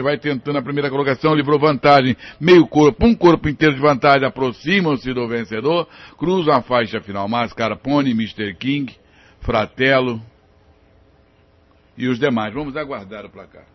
vai tentando a primeira colocação, livrou vantagem, meio corpo, um corpo inteiro de vantagem, aproximam-se do vencedor, cruzam a faixa final, Mascarpone, Mr. King, Fratello e os demais. Vamos aguardar o placar.